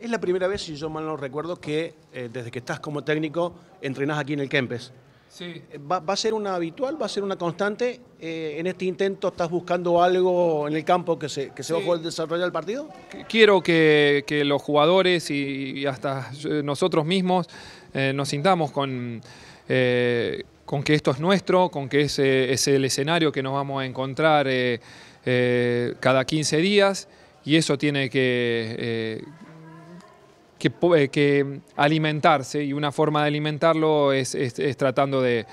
Es la primera vez, si yo mal no recuerdo, que eh, desde que estás como técnico entrenás aquí en el Kempes. Sí. Eh, va, a ser una habitual? ¿Va a ser una constante? Eh, ¿En este intento estás buscando algo en el campo que se, que se va a poder desarrollar el partido? Quiero que, los jugadores y, hasta nosotros mismos nos sintamos con con que esto es nuestro, con que es, es el escenario que nos vamos a encontrar cada 15 días y eso tiene que, que, eh, mm, alimentarse y una forma de alimentarlo es, tratando de,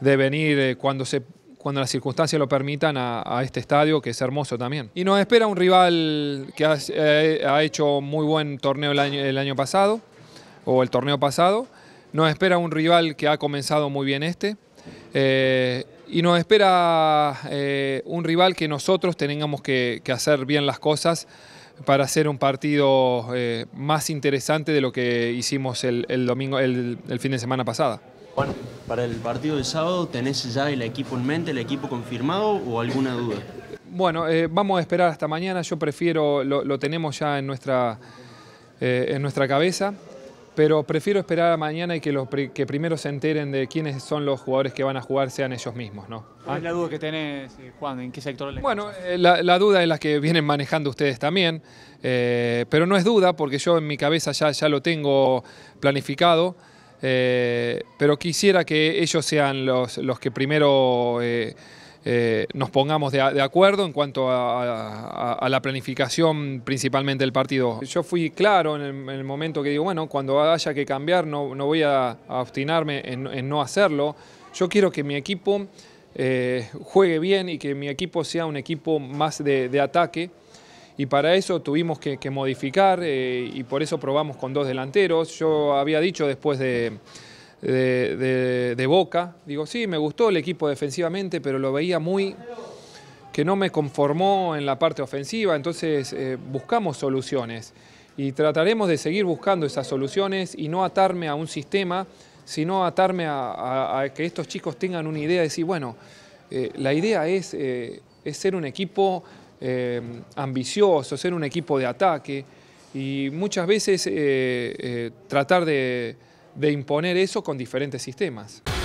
venir eh, cuando se cuando las circunstancias lo permitan, a, este estadio, que es hermoso también. Y nos espera un rival que eh, ha, hecho muy buen torneo el año, el año, pasado, o el torneo pasado. Nos espera un rival que ha comenzado muy bien este. Eh, y nos espera eh, un rival que nosotros tengamos que, hacer bien las cosas para hacer un partido eh, más interesante de lo que hicimos el, domingo, el, fin de semana pasada. Bueno, para el partido de sábado, ¿tenés ya el equipo en mente, el equipo confirmado o alguna duda? Bueno, vamos a esperar hasta mañana. Yo prefiero, lo, lo tenemos ya en nuestra, en nuestra cabeza pero prefiero esperar a mañana y que, los, que primero se enteren de quiénes son los jugadores que van a jugar sean ellos mismos. ¿no? ¿Cuál es ah. la duda que tenés, eh, Juan? ¿En qué sector le... Bueno, eh, la, duda es la que vienen manejando ustedes también, eh, pero no es duda porque yo en mi cabeza ya, lo tengo planificado, pero quisiera que ellos sean los, los que primero... Eh, nos pongamos de, acuerdo en cuanto a, la planificación principalmente del partido. Yo fui claro en el, momento que digo, bueno, cuando haya que cambiar no, no voy a, obstinarme en, no hacerlo. Yo quiero que mi equipo eh, juegue bien y que mi equipo sea un equipo más de, ataque y para eso tuvimos que, modificar eh, y por eso probamos con dos delanteros. Yo había dicho después de de, Boca. Digo, sí, me gustó el equipo defensivamente, pero lo veía muy que no me conformó en la parte ofensiva, entonces eh, buscamos soluciones y trataremos de seguir buscando esas soluciones y no atarme a un sistema, sino atarme a, que estos chicos tengan una idea, de decir, bueno, eh, la idea eh, es, ser un equipo ambicioso, ser un equipo de ataque y muchas veces tratar de, de imponer eso con diferentes sistemas.